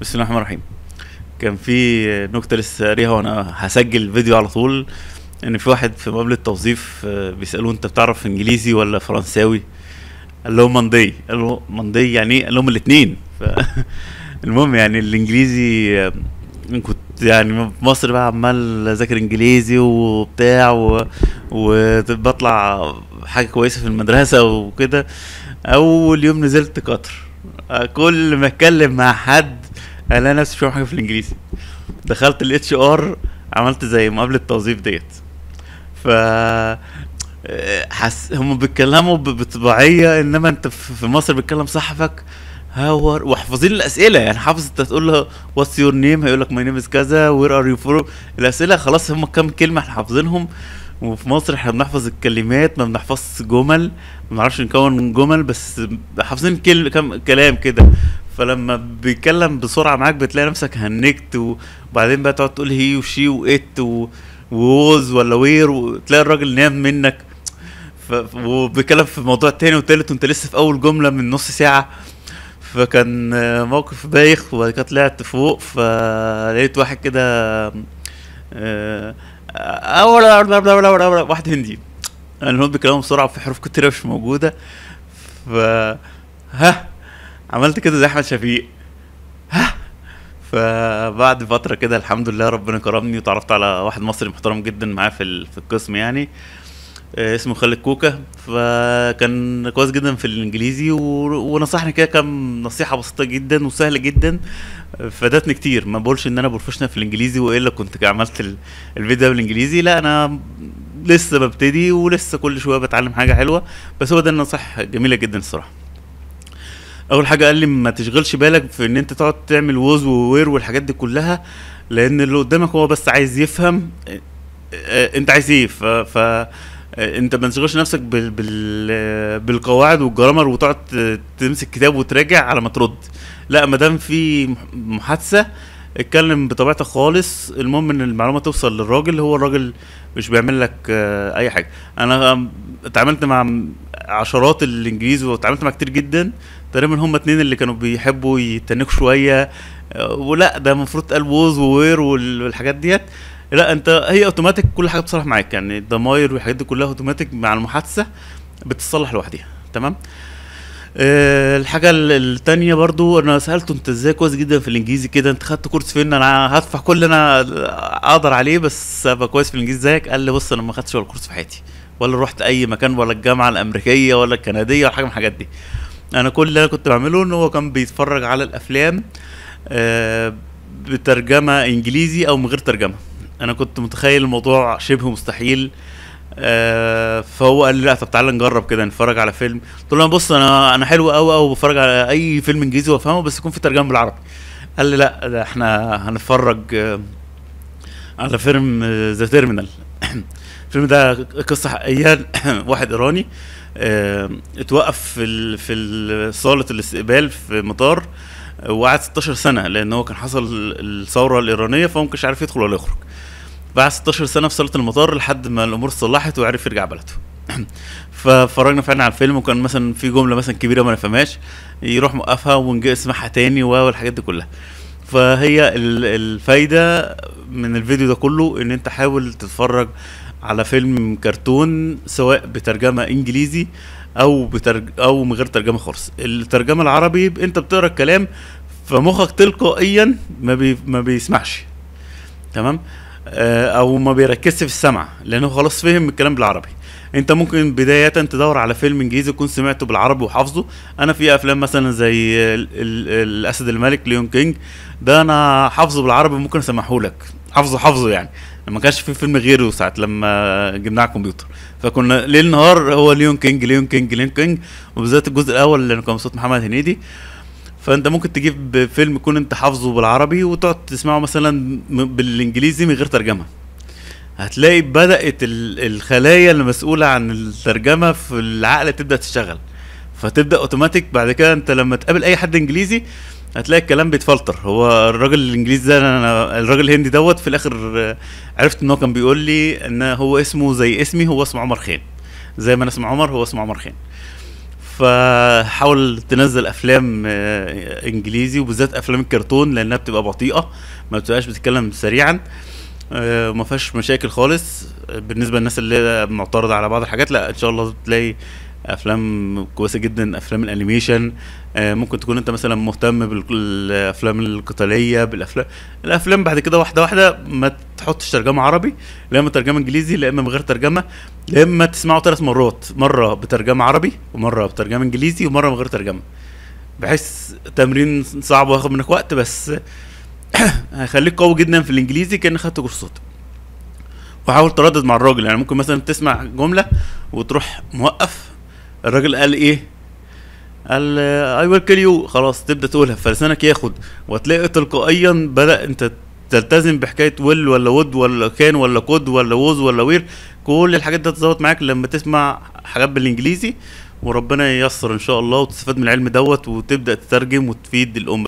بسم الله الرحمن الرحيم كان في نكته لسه قاريها وانا هسجل فيديو على طول ان في واحد في مقابله التوظيف آه، بيسالوه انت بتعرف انجليزي ولا فرنساوي قال لهم ماندي قال له ماندي يعني ايه قال لهم الاثنين المهم يعني الانجليزي آه، كنت يعني في مصر بقى عمال اذاكر انجليزي وبتاع و... وبطلع حاجه كويسه في المدرسه وكده اول يوم نزلت قطر آه، كل ما اتكلم مع حد انا نفسي مش حاجه في الانجليزي دخلت الاتش ار عملت زي مقابله توظيف ديت ف حس هم بيتكلموا بطبيعيه انما انت في مصر بتكلم صحفك هاور وحافظين الاسئله يعني حافظ انت تقول له واتس يور نيم هيقول لك ماي نيم از كذا وير ار يو فروم الاسئله خلاص هم كام كلمه احنا حافظينهم وفي مصر احنا بنحفظ الكلمات ما بنحفظش جمل ما بنعرفش نكون جمل بس حافظين كلمه كام كلام كده فلما بيتكلم بسرعه معاك بتلاقي نفسك هنكت وبعدين بقى تقعد تقول هي وشي وات ووز ولا وير وتلاقي الراجل نام منك ف... وبيتكلم في موضوع تاني وتالت وانت لسه في اول جمله من نص ساعه فكان موقف بايخ وبعد كده طلعت فوق فلقيت واحد كده آه، اول واحد هندي انا هو بيتكلموا بسرعه في حروف كتيره مش موجوده ف ها عملت كده زي احمد شفيق فبعد فتره كده الحمد لله ربنا كرمني وتعرفت على واحد مصري محترم جدا معاه في في القسم يعني آه، اسمه خالد كوكا فكان كويس جدا في الانجليزي ونصحني كده كام نصيحه بسيطه جدا وسهله جدا فادتني كتير ما بقولش ان انا بروفيشنال في الانجليزي والا كنت عملت الفيديو بالانجليزي لا انا لسه ببتدي ولسه كل شويه بتعلم حاجه حلوه بس هو ده النصيحه جميله جدا الصراحه اول حاجه قال لي ما تشغلش بالك في ان انت تقعد تعمل ووز ووير والحاجات دي كلها لان اللي قدامك هو بس عايز يفهم آه، آه، انت عايز ايه ف, آه، انت ما تشغلش نفسك بال... بال... بالقواعد والجرامر وتقعد تمسك كتاب وتراجع على ما ترد لا ما دام في محادثه اتكلم بطبيعتك خالص المهم ان المعلومه توصل للراجل هو الراجل مش بيعمل لك آه، اي حاجه انا اتعاملت مع عشرات الانجليز واتعاملت مع كتير جدا تقريبا هم اتنين اللي كانوا بيحبوا يتنكوا شويه آه، ولا ده المفروض قال ووز ووير والحاجات ديت لا انت هي اوتوماتيك كل حاجه بتصلح معاك يعني الضماير والحاجات دي كلها اوتوماتيك مع المحادثه بتتصلح لوحدها تمام آه آه، الحاجة التانية برضو انا سألته انت ازاي كويس جدا في الانجليزي كده انت خدت كورس فين انا هدفع كل اللي انا اقدر عليه بس ابقى كويس في الانجليزي زيك قال لي بص انا ما خدتش ولا كورس في حياتي ولا رحت اي مكان ولا الجامعة الامريكية ولا الكندية ولا حاجة من الحاجات دي انا كل اللي انا كنت بعمله ان هو كان بيتفرج على الافلام آه، بترجمة انجليزي او من غير ترجمة انا كنت متخيل الموضوع شبه مستحيل آه فهو قال لي لا طب تعالى نجرب كده نتفرج على فيلم قلت له بص انا انا حلو قوي قوي بفرج على اي فيلم انجليزي وافهمه بس يكون في ترجمه بالعربي قال لي لا ده احنا هنتفرج آه على فيلم ذا آه تيرمينال الفيلم ده قصه حقيقيه واحد ايراني آه، اتوقف في في صاله الاستقبال في مطار وقعد 16 سنه لان هو كان حصل الثوره الايرانيه فهو ما كانش عارف يدخل ولا يخرج بعد 16 سنه في صاله المطار لحد ما الامور اتصلحت وعرف يرجع بلده ففرجنا فعلا على الفيلم وكان مثلا في جمله مثلا كبيره ما نفهمهاش يروح موقفها ونجي اسمعها تاني والحاجات دي كلها فهي الفايده من الفيديو ده كله ان انت حاول تتفرج على فيلم كرتون سواء بترجمه انجليزي او بترج او من غير ترجمه خالص الترجمه العربي انت بتقرا الكلام فمخك تلقائيا ما بي ما بيسمعش تمام آه، او ما بيركزش في السمع لانه خلاص فهم الكلام بالعربي انت ممكن بداية تدور على فيلم انجليزي تكون سمعته بالعربي وحافظه انا في افلام مثلا زي الـ الـ الاسد الملك ليون كينج ده انا حافظه بالعربي ممكن اسمحه لك حافظه حافظه يعني ما كانش في فيلم غيره ساعة لما جبناه على الكمبيوتر فكنا ليل نهار هو ليون كينج ليون كينج ليون كينج وبالذات الجزء الاول اللي كان مصوت محمد هنيدي آه فانت ممكن تجيب فيلم تكون انت حافظه بالعربي وتقعد تسمعه مثلا بالانجليزي من غير ترجمه هتلاقي بدات الخلايا المسؤوله عن الترجمه في العقل تبدا تشتغل فتبدا اوتوماتيك بعد كده انت لما تقابل اي حد انجليزي هتلاقي الكلام بيتفلتر هو الراجل الانجليزي ده انا الراجل الهندي دوت في الاخر عرفت ان هو كان بيقول لي ان هو اسمه زي اسمي هو اسمه عمر خان زي ما انا اسمه عمر هو اسمه عمر خان فحاول تنزل افلام آه، انجليزي وبالذات افلام الكرتون لانها بتبقى بطيئه ما بتبقاش بتتكلم سريعا آه، ما فيهاش مشاكل خالص بالنسبه للناس اللي معترضه على بعض الحاجات لا ان شاء الله تلاقي افلام كويسه جدا افلام الانيميشن آه، ممكن تكون انت مثلا مهتم بالافلام القتاليه بالافلام الافلام بعد كده واحده واحده ما تحطش ترجمه عربي لا اما ترجمه انجليزي لا اما من غير ترجمه لا اما تسمعه ثلاث مرات مره بترجمه عربي ومره بترجمه انجليزي ومره من غير ترجمه بحيث تمرين صعب واخد منك وقت بس هيخليك قوي جدا في الانجليزي كان خدت كورسات وحاول تردد مع الراجل يعني ممكن مثلا تسمع جمله وتروح موقف الراجل قال ايه قال اي ويل كيل يو خلاص تبدا تقولها فلسانك ياخد وتلاقي تلقائيا بدا انت تلتزم بحكايه ويل ولا ود ولا كان ولا كود ولا ووز ولا وير كل الحاجات دي تظبط معاك لما تسمع حاجات بالانجليزي وربنا ييسر ان شاء الله وتستفاد من العلم دوت وتبدا تترجم وتفيد الامه